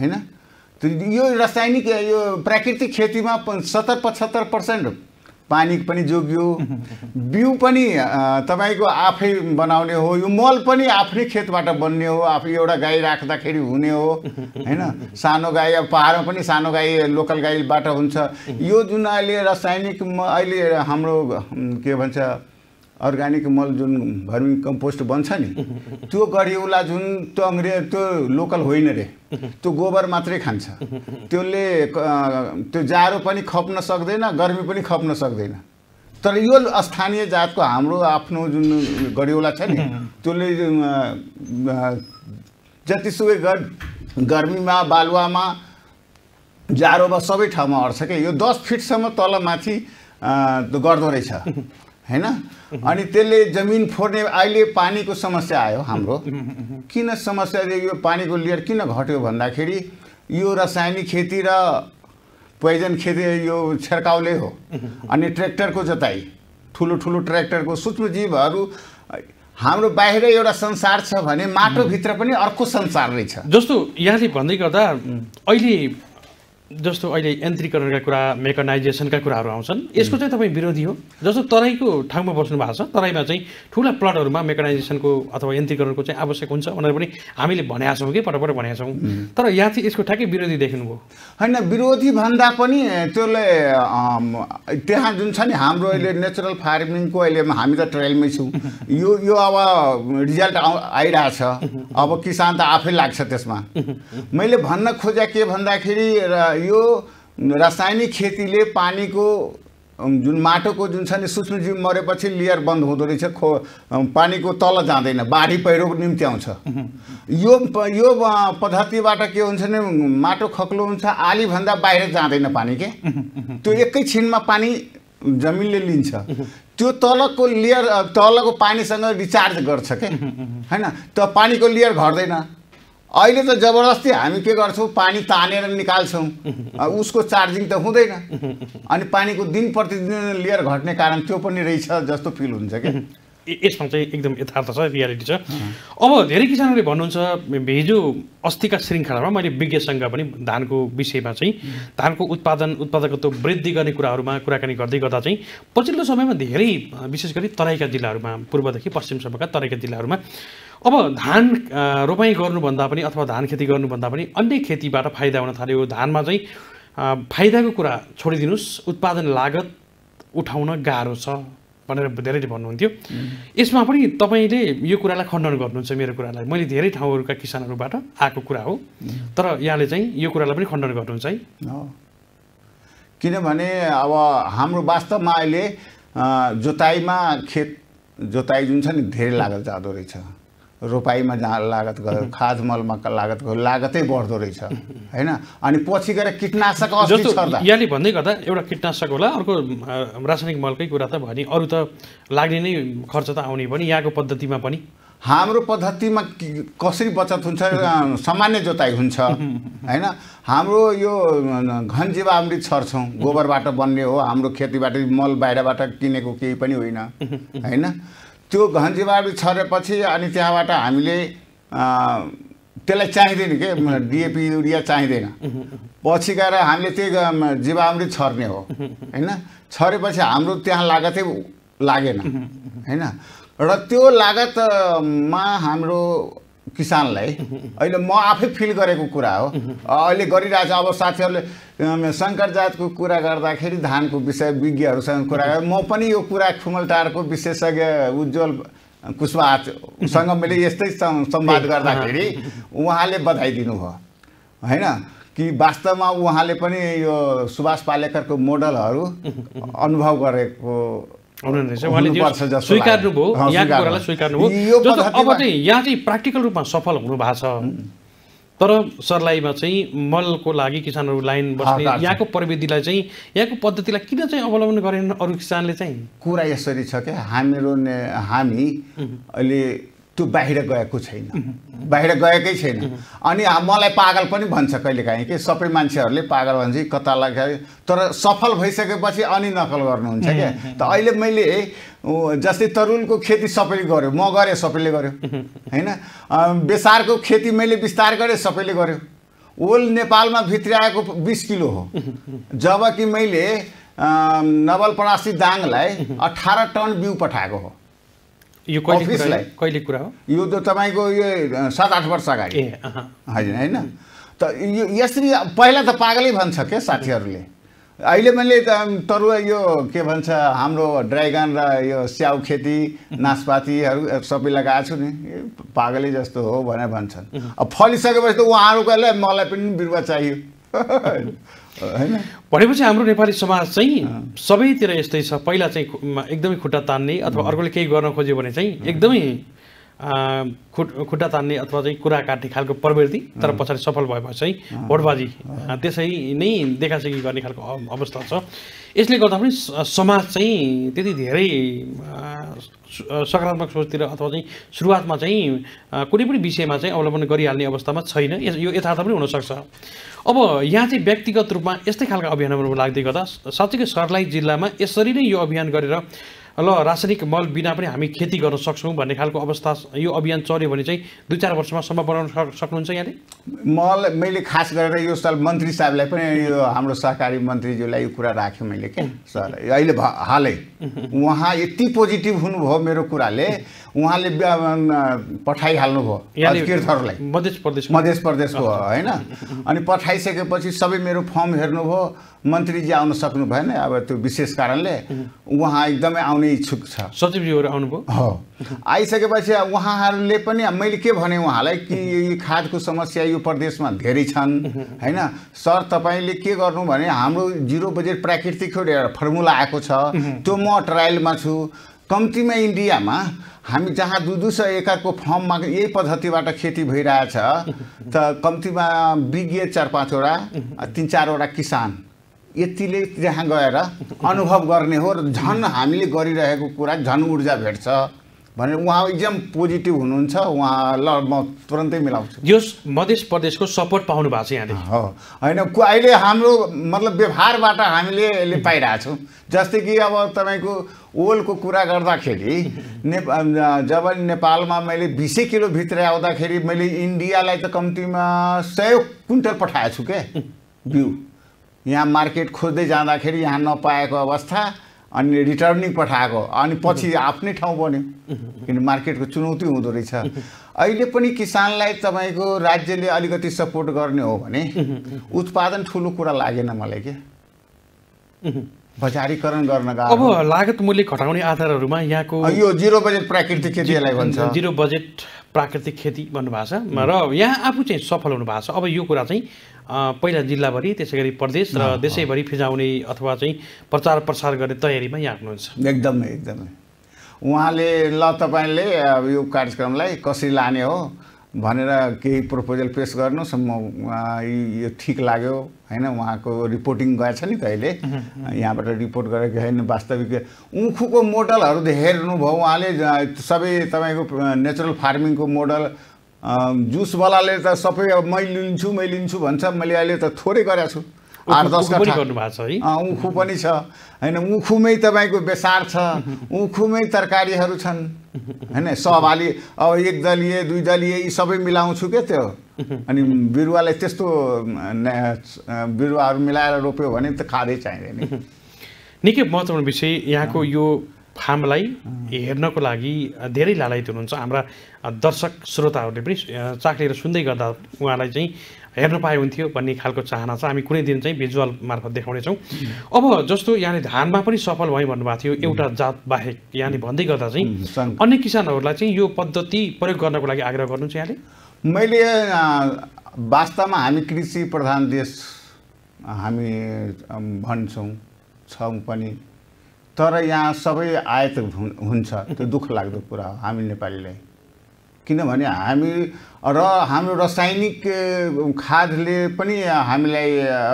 होइन यो रासायनिक यो प्राकृतिक खेतीमा सत्तर पचहत्तर पर्सेन्ट पानी पनि जोग्यो, बिउ पनि तपाईँको आफै बनाउने हो यो मल पनि आफ्नै खेतबाट बन्ने हो आफै एउटा गाई राख्दाखेरि हुने हो होइन सानो गाई अब पाहाडमा पनि सानो गाई लोकल गाईबाट हुन्छ यो जुन अहिले रासायनिक अहिले हाम्रो के भन्छ अर्ग्यानिक मल जुन भर्मी कम्पोस्ट बन्छ नि त्यो गरिउला जुन त्यो अङ्ग्रेज त्यो लोकल होइन रे त्यो गोबर मात्रै खान्छ त्यसले त्यो जाडो पनि खप्न सक्दैन गर्मी पनि खप्न सक्दैन तर यो स्थानीय जातको हाम्रो आफ्नो जुन गरिउला छ नि त्यसले जतिसुकै गर गर्मीमा बालुवामा जाडोमा सबै ठाउँमा अड्छ क्या यो दस फिटसम्म तल माथि गर्दो रहेछ होइन अनि त्यसले जमिन फोर्ने अहिले पानीको समस्या आयो हाम्रो किन समस्या यो पानीको लेयर किन घट्यो भन्दाखेरि यो रासायनिक खेती र पोइजन खेती यो छिर्काउले हो अनि ट्र्याक्टरको जताइ ठुलो ठुलो ट्र्याक्टरको सूक्ष्मजीवहरू हाम्रो बाहिर एउटा संसार छ भने माटोभित्र पनि अर्को संसार नै छ जस्तो यहाँले भन्दै गर्दा अहिले जस्तो अहिले यन्त्रीकरणका कुरा मेकनाइजेसनका कुराहरू आउँछन् यसको चाहिँ तपाईँ विरोधी हो जस्तो तराईको ठाउँमा बस्नु भएको छ तराईमा चाहिँ ठुला प्लटहरूमा मेकनाइजेसनको अथवा यन्त्रीकरणको चाहिँ आवश्यक हुन्छ भनेर पनि हामीले भनेका छौँ कि पटक भनेका छौँ तर यहाँ चाहिँ यसको ठ्याक्कै विरोधी देख्नुभयो होइन विरोधी भन्दा पनि त्यसले त्यहाँ जुन छ नि हाम्रो अहिले नेचुरल फार्मिङको अहिले हामी त ट्रायलमै छौँ यो यो अब रिजल्ट आउ आइरहेछ अब किसान त आफै लाग्छ त्यसमा मैले भन्न खोजेँ के भन्दाखेरि यो रासायनिक खेतीले पानीको जुन माटोको जुन छ नि जीव मरेपछि लेयर बन्द हुँदो रहेछ खो पानीको तल जाँदैन बाढी पहिरो निम्ति आउँछ यो यो पद्धतिबाट के हुन्छ भने माटो खक्लो हुन्छ आलीभन्दा बाहिर जाँदैन पानी के त्यो एकैछिनमा पानी जमिनले लिन्छ त्यो तलको लेयर तलको पानीसँग रिचार्ज गर्छ क्या होइन त पानीको लेयर घट्दैन अहिले त जबरजस्ती हामी के गर्छौँ पानी तानेर निकाल्छौँ उसको चार्जिङ त हुँदैन अनि पानीको दिन प्रतिदिन लेयर घट्ने कारण त्यो पनि रहेछ जस्तो फिल हुन्छ कि यसमा चाहिँ एकदम यथार्थ छ रियालिटी छ अब धेरै किसानहरूले भन्नुहुन्छ हिजो अस्तिका श्रृङ्खलामा मैले विज्ञसँग पनि धानको विषयमा चाहिँ धानको उत्पादन उत्पादकत्व वृद्धि गर्ने कुराहरूमा कुराकानी गर्दै गर्दा चाहिँ पछिल्लो समयमा धेरै विशेष गरी तराईका जिल्लाहरूमा पूर्वदेखि पश्चिमसम्मका तराईका जिल्लाहरूमा अब धान रोपाइँ गर्नुभन्दा पनि अथवा धान खेती गर्नुभन्दा पनि अन्य खेतीबाट फाइदा हुन थाल्यो धानमा चाहिँ फाइदाको कुरा छोडिदिनुहोस् उत्पादन लागत उठाउन गाह्रो छ भनेर धेरैले भन्नुहुन्थ्यो यसमा पनि तपाईँले यो कुरालाई खण्डन गर्नुहुन्छ मेरो कुरालाई मैले धेरै ठाउँहरूका किसानहरूबाट आएको कुरा हो तर यहाँले चाहिँ यो कुरालाई पनि खण्डन गर्नुहुन्छ है किनभने अब हाम्रो वास्तवमा अहिले जोताइमा खेत जोताइ जुन छ नि धेरै लागत जाँदो रहेछ रोपाइमा लागत गयो खाद मलमा लागत गयो लागतै बढ्दो रहेछ होइन अनि पछि गएर किटनाशक यहाँले भन्दै गर्दा एउटा किटनाशक होला अर्को रासायनिक मलकै कुरा त भने अरू त लाग्ने नै खर्च त आउने पनि यहाँको पद्धतिमा पनि हाम्रो पद्धतिमा कसरी बचत हुन्छ सामान्य जोताइ हुन्छ होइन हाम्रो यो घन जीवामृत छर्छौँ गोबरबाट बन्ने हो हाम्रो खेतीबाट मल बाहिरबाट किनेको केही पनि होइन होइन त्यो घन्जीबाडी छरेपछि अनि त्यहाँबाट हामीले त्यसलाई चाहिँदैन के डिएपी युरिया चाहिँदैन पछि गएर हामीले त्यही जीवामृत छर्ने हो होइन छरेपछि हाम्रो त्यहाँ लागतै लागेन होइन र त्यो लागतमा हाम्रो किसानलाई अहिले म आफै फिल गरेको कुरा हो अहिले गरिरहेछ अब साथीहरूले शङ्कर जातको कुरा गर्दाखेरि धानको विषय विज्ञहरूसँग कुरा गर्दा म पनि यो कुरा खुमलटारको विशेषज्ञ उज्जवल कुशवाहासँग मैले यस्तै संवाद गर्दाखेरि उहाँले बधाइदिनु भयो होइन कि वास्तवमा उहाँले पनि यो सुभाष पालेकरको मोडलहरू अनुभव गरेको आउनुहुने उहाँले स्वीकार्नुभयो यहाँको कुरालाई स्वीकार्नुभयो जस्तो अब चाहिँ यहाँ चाहिँ प्र्याक्टिकल रूपमा सफल हुनु भएको छ तर सरलाईमा चाहिँ मलको लागि किसानहरू लाइन बस्ने यहाँको प्रविधिलाई चाहिँ यहाँको पद्धतिलाई किन चाहिँ अवलम्बन गरेन अरू किसानले चाहिँ कुरा यसरी छ क्या हामीहरू हामी अहिले त्यो बाहिर गएको छैन बाहिर गएकै छैन अनि मलाई पागल पनि भन्छ कहिलेकाहीँ कि सबै मान्छेहरूले पागल भन्छ कता लाग्छ तर सफल भइसकेपछि अनि नकल गर्नुहुन्छ क्या त अहिले मैले जस्तै तरुलको खेती सबैले गर्यो म गरेँ सबैले गर्यो होइन बेसारको खेती मैले बिस्तार गरेँ सबैले गर्यो ओल नेपालमा भित्र आएको बिस किलो हो जबकि मैले नवलपरासी दाङलाई अठार टन बिउ पठाएको हो यो कहिले कुरा हो यो त तपाईँको यो सात आठ वर्ष अगाडि होइन होइन त यो यसरी पहिला त पागलै भन्छ क्या साथीहरूले अहिले मैले तरुवा यो के भन्छ हाम्रो ड्राइगन र यो स्याउ खेती नासपातीहरू सबै लगाएको छु नि पागलै जस्तो हो भनेर भन्छन् अब फलिसकेपछि त उहाँहरूकोलाई मलाई पनि बिरुवा चाहियो होइन भनेपछि हाम्रो नेपाली समाज चाहिँ सबैतिर यस्तै छ पहिला चाहिँ एकदमै खुट्टा तान्ने अथवा अर्कोले केही गर्न खोज्यो भने चाहिँ एकदमै खुट खुट्टा तान्ने अथवा चाहिँ कुरा काट्ने खालको प्रवृत्ति तर पछाडि सफल भएपछि चाहिँ भोटबाजी त्यसै नै देखासेकी गर्ने खालको अवस्था छ यसले गर्दा पनि समाज चाहिँ त्यति धेरै सकारात्मक सोचतिर अथवा चाहिँ सुरुवातमा चाहिँ कुनै पनि विषयमा चाहिँ अवलम्बन गरिहाल्ने अवस्थामा छैन यो यथार्थ पनि हुनसक्छ अब यहाँ चाहिँ व्यक्तिगत रूपमा यस्तै खालका अभियानहरू लाग्दै गर्दा साँच्चीकै सर्लाही जिल्लामा यसरी नै यो अभियान गरेर ल रासायनिक मल बिना पनि हामी खेती गर्न सक्छौँ भन्ने खालको अवस्था यो अभियान चल्यो भने चाहिँ दुई चार वर्षमा सम्भव बनाउन सक्नुहुन्छ यहाँले मल मैले खास गरेर यो साल मन्त्री साहबलाई पनि यो हाम्रो सहकारी मन्त्रीज्यूलाई यो कुरा राखेँ मैले क्या सर अहिले हालै उहाँ यति पोजिटिभ हुनुभयो मेरो कुराले उहाँले पठाइहाल्नुभयो तीर्थहरूलाई मध्य प्रदेश मध्य प्रदेशको होइन अनि पठाइसकेपछि सबै मेरो फर्म हेर्नुभयो मन्त्रीजी आउन सक्नु भएन अब त्यो विशेष कारणले उहाँ एकदमै आउने इच्छुक छ सचिवजीहरू आउनुभयो हो आइसकेपछि उहाँहरूले पनि मैले के भने उहाँलाई कि खादको समस्या यो प्रदेशमा धेरै छन् होइन सर तपाईँले के गर्नु भने हाम्रो जिरो बजेट प्राकृतिक एउटा फर्मुला आएको छ त्यो म ट्रायलमा छु कम्तीमा इन्डियामा हामी जहाँ दुई दुई सय एकरको फर्ममा यही पद्धतिबाट खेती भइरहेछ त कम्तीमा विज्ञ चार पाँचवटा तिन चारवटा किसान यतिले त्यहाँ गएर अनुभव गर्ने हो र झन् हामीले गरिरहेको कुरा झन् ऊर्जा भेट्छ भने उहाँ एकदम पोजिटिभ हुनुहुन्छ उहाँ ल म तुरन्तै मिलाउँछु यो मध्य प्रदेशको सपोर्ट पाउनु भएको छ यहाँदेखि हो होइन अहिले हाम्रो मतलब व्यवहारबाट हामीले यसले पाइरहेछौँ जस्तै कि अब तपाईँको ओलको कुरा गर्दाखेरि ने जब नेपालमा मैले बिसै किलोभित्र आउँदाखेरि मैले इन्डियालाई त कम्तीमा सय क्विन्टल पठाएको छु क्या बिउ यहाँ मार्केट खोज्दै जाँदाखेरि यहाँ नपाएको अवस्था अनि रिटर्निङ पठाएको अनि पछि आफ्नै ठाउँ बन्यो किन मार्केटको चुनौती हुँदो रहेछ अहिले पनि किसानलाई तपाईँको राज्यले अलिकति सपोर्ट गर्ने हो भने उत्पादन ठुलो कुरा लागेन मलाई क्या बजारीकरण गर्न अब लागत मूल्य घटाउने आधारहरूमा यहाँको यो जिरो बजेट प्राकृतिक खेतीलाई भन्छ जिरो बजेट प्राकृतिक खेती भन्नुभएको छ र यहाँ आफू चाहिँ सफल हुनुभएको छ अब यो कुरा चाहिँ पहिला जिल्लाभरि त्यसै गरी प्रदेश र देशैभरि फिजाउने अथवा चाहिँ प्रचार प्रसार गर्ने तयारीमा यहाँ हुनुहुन्छ एकदमै एकदमै उहाँले ल तपाईँले यो कार्यक्रमलाई कसरी लाने हो भनेर केही प्रपोजल पेस गर्नुहोस् म यो ठिक लाग्यो होइन उहाँको रिपोर्टिङ गएछ नि त अहिले यहाँबाट रिपोर्ट गरेको होइन वास्तविक उखुको मोडलहरू हेर्नुभयो उहाँले सबै तपाईँको नेचुरल फार्मिङको मोडल जुसवालाले त सबै अब मै लिन्छु मै लिन्छु भन्छ मैले अहिले त थोरै गरेको छु आठ दस उखु पनि छ होइन उखुमै तपाईँको बेसार छ उखुमै तरकारीहरू छन् होइन सहभाली अब एक दलीय दुई दलीय यी सबै मिलाउँछु क्या त्यो अनि बिरुवालाई त्यस्तो बिरुवाहरू मिलाएर रोप्यो भने त खाँदै चाहिँदैन निकै महत्त्वपूर्ण विषय यहाँको यो फार्मलाई हेर्नको लागि धेरै लालयित हुनुहुन्छ हाम्रा दर्शक श्रोताहरूले पनि चाखलेर सुन्दै गर्दा उहाँलाई चाहिँ हेर्न पाए हुन्थ्यो भन्ने खालको चाहना छ हामी कुनै दिन चाहिँ भिजुअल मार्फत देखाउनेछौँ अब जस्तो यहाँले धानमा पनि सफल भयो भन्नुभएको थियो एउटा जात बाहेक यहाँले भन्दै गर्दा चाहिँ अन्य किसानहरूलाई चाहिँ यो पद्धति प्रयोग गर्नको लागि आग्रह गर्नुहुन्छ यहाँले मैले वास्तवमा हामी कृषि प्रधान देश हामी भन्छौँ छौँ पनि तर यहाँ सबै आयत हुन्छ त्यो दुःख लाग्दो कुरा हो हामी नेपालीलाई किनभने हामी र हाम्रो रासायनिक खादले पनि हामीलाई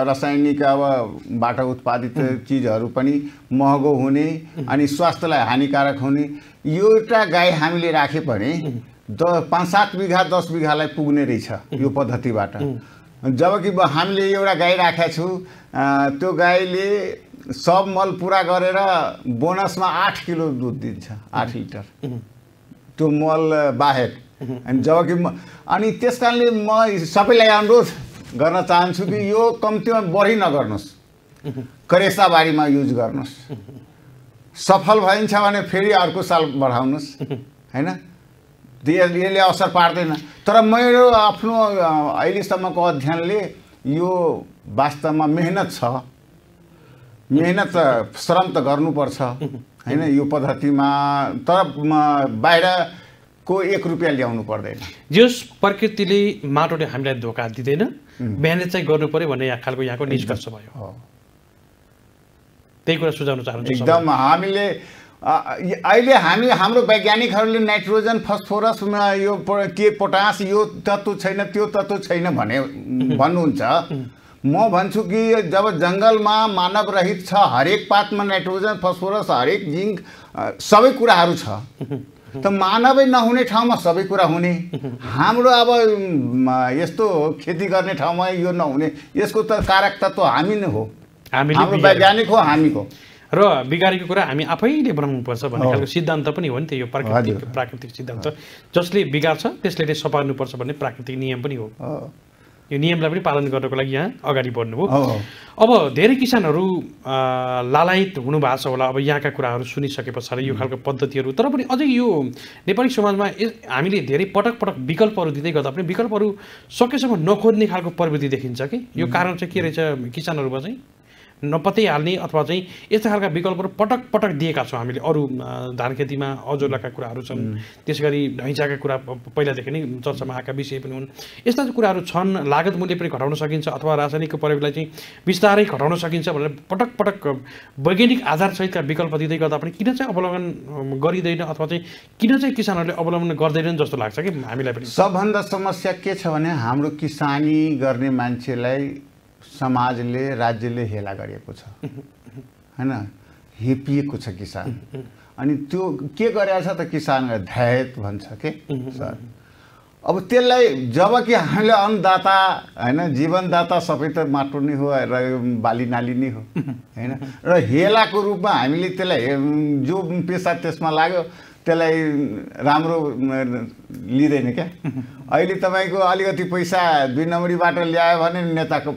रासायनिक अबबाट उत्पादित चिजहरू पनि महँगो हुने अनि स्वास्थ्यलाई हानिकारक हुने एउटा गाई हामीले राख्यो भने द पाँच सात बिघा दस बिघालाई पुग्ने रहेछ यो पद्धतिबाट जबकि हामीले एउटा गाई राखेको छु त्यो गाईले सब मल पुरा गरेर बोनसमा आठ किलो दुध दिन्छ आठ लिटर त्यो मल बाहेक अनि जब कि अनि त्यस कारणले म सबैलाई अनुरोध गर्न चाहन्छु कि यो कम्तीमा बढी नगर्नुहोस् करेसाबारीमा युज गर्नुहोस् सफल भइन्छ भने फेरि अर्को साल बढाउनुहोस् होइन यसले असर पार्दैन तर मेरो आफ्नो अहिलेसम्मको अध्ययनले यो वास्तवमा मेहनत छ मेहनत श्रम त गर्नुपर्छ होइन यो पद्धतिमा तर बाहिरको एक रुपियाँ ल्याउनु पर्दैन जस प्रकृतिले माटोले हामीलाई धोका दिँदैन मेहनत चाहिँ गर्नु पऱ्यो भन्ने यहाँ खालको यहाँको निष्कर्ष भयो त्यही कुरा सुझाउन चाहन्छु एकदम हामीले अहिले हामी हाम्रो वैज्ञानिकहरूले नाइट्रोजन फस्फोरस यो के पोटास यो तत्त्व छैन त्यो तत्त्व छैन भने भन्नुहुन्छ म भन्छु कि जब जङ्गलमा मानव रहित छ हरेक पातमा नाइट्रोजन फस्फोरस हरेक जिङ्क सबै कुराहरू छ त मानवै नहुने ठाउँमा सबै कुरा हुने हाम्रो अब यस्तो खेती गर्ने ठाउँमा यो नहुने यसको त कारक तत्त्व हामी नै हो हाम्रो वैज्ञानिक हो हामीको र बिगारेको कुरा हामी आफैले बनाउनुपर्छ भन्ने खालको सिद्धान्त पनि हो नि त यो प्राकृतिक प्राकृतिक सिद्धान्त जसले बिगार्छ त्यसले नै सपार्नुपर्छ भन्ने प्राकृतिक नियम पनि हो यो नियमलाई पनि पालन गर्नको लागि यहाँ अगाडि बढ्नुभयो अब धेरै किसानहरू लालायित हुनुभएको छ होला अब यहाँका कुराहरू सुनिसके पछाडि यो खालको पद्धतिहरू तर पनि अझै यो नेपाली समाजमा हामीले धेरै पटक पटक विकल्पहरू दिँदै गर्दा पनि विकल्पहरू सकेसम्म नखोज्ने खालको प्रवृत्ति देखिन्छ कि यो कारण चाहिँ के रहेछ किसानहरूमा चाहिँ नपत्याइहाल्ने अथवा चाहिँ यस्तो खालका विकल्पहरू पटक पटक दिएका छौँ हामीले अरू धान खेतीमा अजोलाका कुराहरू छन् त्यसै गरी ढैँचाका कुरा पहिलादेखि नै चर्चामा आएका विषय पनि हुन् यस्ता कुराहरू छन् लागत मूल्य पनि घटाउन सकिन्छ अथवा रासायनिकको प्रयोगलाई चाहिँ बिस्तारै घटाउन सकिन्छ भनेर पटक पटक वैज्ञानिक आधारसहितका विकल्प दिँदै गर्दा पनि किन चाहिँ अवलम्बन गरिँदैन अथवा चाहिँ किन चाहिँ किसानहरूले अवलम्बन गर्दैनन् जस्तो लाग्छ कि हामीलाई पनि सबभन्दा समस्या के छ भने हाम्रो किसानी गर्ने मान्छेलाई समाजले राज्यले हेला गरेको छ होइन हेपिएको छ किसान अनि त्यो के गरेछ त किसानलाई धैत भन्छ के सर अब त्यसलाई जब कि हामीले अन्नदाता होइन जीवनदाता सबै त माटो नै हो र बाली नाली नै हो होइन र हेलाको रूपमा हामीले त्यसलाई जो पेसा त्यसमा लाग्यो त्यसलाई राम्रो लिँदैन क्या अहिले तपाईँको अलिकति पैसा दुई नम्बरीबाट ल्यायो भने नेताको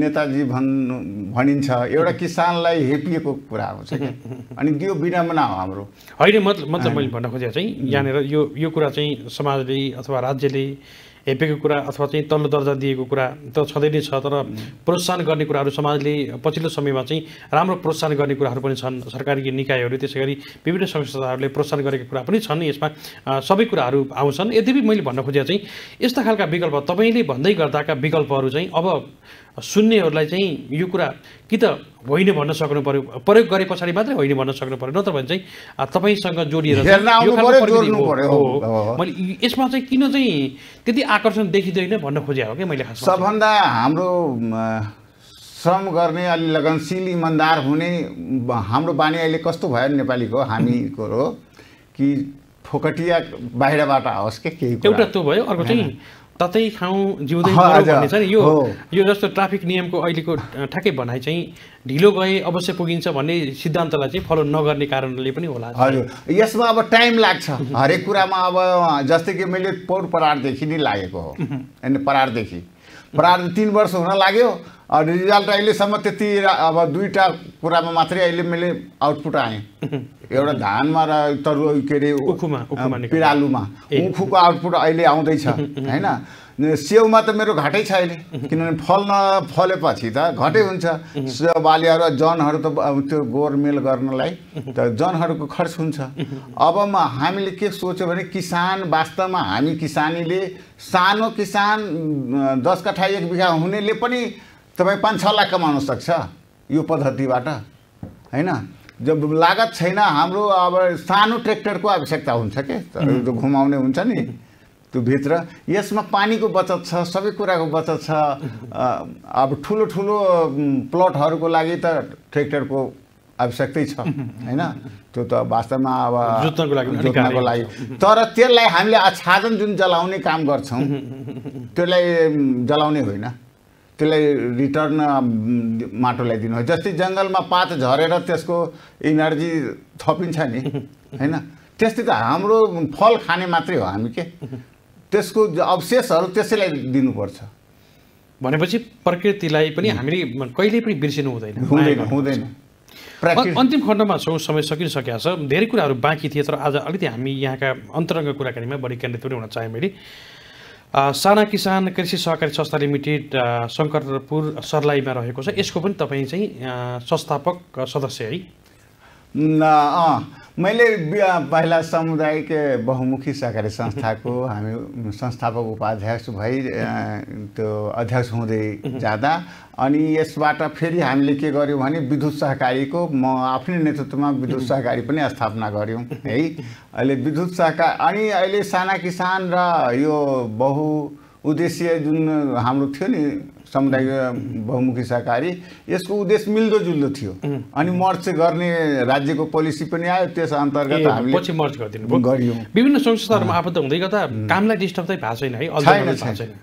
नेताजी भन्नु भनिन्छ एउटा किसानलाई हेपिएको कुरा आउँछ अनि त्यो विडम्बना हो हाम्रो होइन मतलब मतलब मैले भन्न खोजेको चाहिँ यहाँनिर यो यो कुरा चाहिँ समाजले अथवा राज्यले हेपेको कुरा अथवा चाहिँ तल्लो दर्जा दिएको कुरा त छँदै नै छ तर प्रोत्साहन गर्ने कुराहरू समाजले पछिल्लो समयमा चाहिँ राम्रो प्रोत्साहन गर्ने कुराहरू पनि छन् सरकारी निकायहरू त्यसै गरी विभिन्न संस्थाहरूले प्रोत्साहन गरेको कुरा पनि छन् यसमा सबै कुराहरू आउँछन् यद्यपि मैले भन्न खोजेको चाहिँ यस्ता खालका विकल्प तपाईँले भन्दै गर्दाका विकल्पहरू चाहिँ अब सुन्नेहरूलाई चाहिँ यो कुरा कि त होइन भन्न सक्नु पर्यो प्रयोग गरे पछाडि मात्रै होइन भन्न सक्नु पर्यो नत्र भने चाहिँ तपाईँसँग जोडिएर मैले यसमा चाहिँ किन चाहिँ त्यति आकर्षण देखिँदैन भन्न खोजे हो कि मैले सबभन्दा हाम्रो श्रम गर्ने अलि लगनशील इमान्दार हुने हाम्रो बानी अहिले कस्तो भयो नेपालीको हामीको हो कि फोकटिया बाहिरबाट आओस् के केही एउटा त्यो भयो अर्को चाहिँ ततै खाउँ जिउँदै भन्ने छ नि यो यो जस्तो ट्राफिक नियमको अहिलेको ठ्याक्कै भनाइ चाहिँ ढिलो गए अवश्य पुगिन्छ भन्ने सिद्धान्तलाई चाहिँ फलो नगर्ने कारणले पनि होला हजुर यसमा अब टाइम लाग्छ हरेक कुरामा अब जस्तै कि मैले पौर परारदेखि नै लागेको हो होइन परारदेखि परार तिन वर्ष हुन लाग्यो रिजल्ट अहिलेसम्म त्यति अब दुईवटा कुरामा मात्रै अहिले मैले आउटपुट आएँ एउटा धानमा र तरु के अरे पिरालुमा उखुको आउटपुट अहिले आउँदैछ होइन सेउमा त मेरो घाटै छ अहिले किनभने फल फलेपछि त घटै हुन्छ बालीहरू जनहरू त त्यो गोरमेल गर्नलाई त जनहरूको खर्च हुन्छ अब म हामीले के सोच्यो भने किसान वास्तवमा हामी किसानीले सानो किसान दस कठा एक बिघा हुनेले पनि तपाईँ पाँच छ लाख कमाउन सक्छ यो पद्धतिबाट होइन जब लागत छैन हाम्रो अब सानो ट्र्याक्टरको आवश्यकता हुन्छ के त्यो घुमाउने हुन्छ नि त्यो भित्र यसमा पानीको बचत छ सबै कुराको बचत छ अब ठुलो ठुलो प्लटहरूको लागि त ट्र्याक्टरको आवश्यकतै छ होइन त्यो त वास्तवमा अब जोत्नको लागि तर त्यसलाई हामीले आच्छादन जुन जलाउने काम गर्छौँ त्यसलाई जलाउने होइन त्यसलाई रिटर्न माटोलाई दिनु जस्तै जङ्गलमा पात झरेर त्यसको इनर्जी थपिन्छ नि होइन त्यस्तै त हाम्रो फल खाने मात्रै हो हामी के त्यसको अवशेषहरू त्यसैलाई दिनुपर्छ भनेपछि प्रकृतिलाई पनि हामीले कहिले पनि बिर्सिनु हुँदैन हुँदैन हुँदैन अन्तिम खण्डमा छौँ समय सकिसकेको छ धेरै कुराहरू बाँकी थिए तर आज अलिकति हामी यहाँका अन्तरङ्ग कुराकानीमा बढी केन्द्रित पनि हुन चाहेँ मैले साना किसान कृषि सहकारी संस्था लिमिटेड शङ्करपुर सर्लाईमा रहेको छ यसको पनि तपाईँ चाहिँ संस्थापक सदस्य है मैले पहिला सामुदायिक बहुमुखी सहकारी संस्थाको हामी संस्थापक उपाध्यक्ष भई त्यो अध्यक्ष हुँदै जाँदा अनि यसबाट फेरि हामीले के गर्यौँ भने विद्युत सहकारीको म आफ्नै नेतृत्वमा विद्युत सहकारी पनि स्थापना गऱ्यौँ है अहिले विद्युत सहकार अनि अहिले साना किसान र यो बहु उद्देश्य जुन हाम्रो थियो नि समुदाय बहुमुखी सहकारी यसको उद्देश्य मिल्दो मिल्दोजुल्दो थियो अनि मर्च गर्ने राज्यको पोलिसी पनि आयो त्यस अन्तर्गत हामीले पछि गरिदिनु विभिन्न संस्थाहरूमा आपत्त हुँदै गर्दा कामलाई डिस्टर्ब चाहिँ भएको छैन है छैन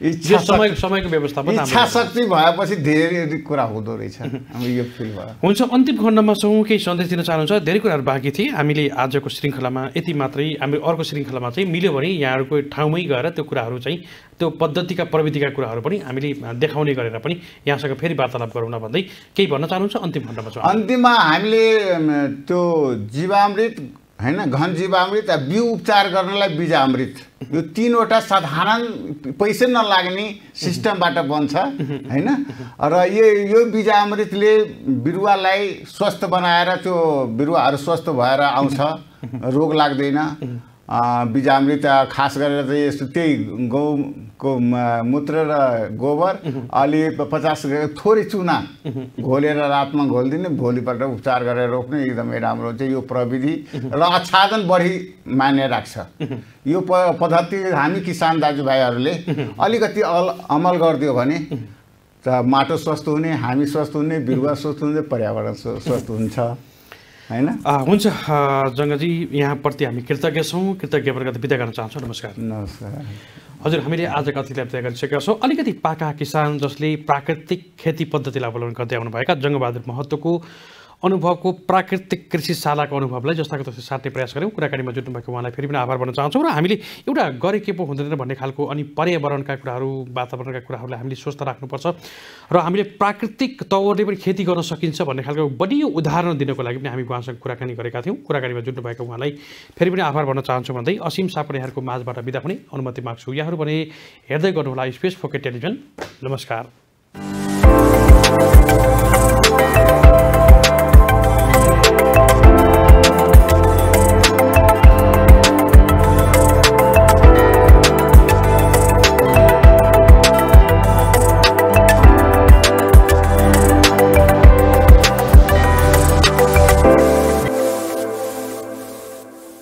समयको व्यवस्थापन इच्छा शक्ति भएपछि धेरै कुरा हुँदो रहेछ यो फिल भयो हुन्छ अन्तिम खण्डमा छौँ केही सन्देश दिन चाहनुहुन्छ धेरै कुराहरू बाँकी थिए हामीले आजको श्रृङ्खलामा यति मात्रै हामी अर्को श्रृङ्खलामा चाहिँ मिल्यो भने यहाँहरूको ठाउँमै गएर त्यो कुराहरू चाहिँ त्यो पद्धतिका प्रविधिका कुराहरू पनि हामीले देखाउने गरेर पनि यहाँसँग फेरि वार्तालाप गरौँ न भन्दै केही भन्न चाहनुहुन्छ अन्तिम खण्डमा छौँ अन्तिममा हामीले त्यो जीवामृत होइन घन जीवामृत बिउ उपचार गर्नलाई अमृत यो तिनवटा साधारण पैसै नलाग्ने सिस्टमबाट बन्छ होइन र यो यो अमृतले बिरुवालाई स्वस्थ बनाएर त्यो बिरुवाहरू स्वस्थ भएर आउँछ रोग लाग्दैन बिजामृत खास गरेर चाहिँ यस्तो त्यही गाउँको मूत्र र गोबर अलि पचास थोरै चुना घोलेर रातमा घोलिदिने भोलिपल्ट उपचार गरेर रोप्ने एकदमै राम्रो हुन्छ यो प्रविधि र आच्छादन बढी मान्य राख्छ यो प पद्धति हामी किसान दाजुभाइहरूले अलिकति अल अमल गरिदियो भने त माटो स्वस्थ हुने हामी स्वस्थ हुने बिरुवा स्वस्थ हुने पर्यावरण स्वस्थ हुन्छ होइन हुन्छ जङ्गजी यहाँप्रति हामी कृतज्ञ छौँ कृतज्ञ प्रकार विदा गर्न चाहन्छौँ नमस्कार नमस्कार हजुर हामीले आजको अतिथिलाई विदा गरिसकेका छौँ अलिकति पाका किसान जसले प्राकृतिक खेती पद्धतिलाई अवलम्बन गर्दै आउनुभएका जङ्गबहादुर महत्त्वको अनुभवको प्राकृतिक कृषिशालाको अनुभवलाई जस्ताको तस्तै साट्ने प्रयास गऱ्यौँ कुराकानीमा जुट्नु भएको उहाँलाई फेरि पनि आभार भन्न चाहन्छौँ र हामीले एउटा गरे के पो हुँदैन भन्ने खालको अनि पर्यावरणका कुराहरू वातावरणका कुराहरूलाई हामीले स्वस्थ राख्नुपर्छ र हामीले प्राकृतिक तौरले पनि खेती गर्न सकिन्छ भन्ने खालको बढी उदाहरण दिनको लागि पनि हामी उहाँसँग कुराकानी गरेका थियौँ कुराकानीमा जुट्नु भएको उहाँलाई फेरि पनि आभार भन्न चाहन्छु भन्दै असीम सापडेहरूको माझबाट बिदा पनि अनुमति माग्छु यहाँहरू भने हेर्दै गर्नुहोला स्पेस फोकेट टेलिभिजन नमस्कार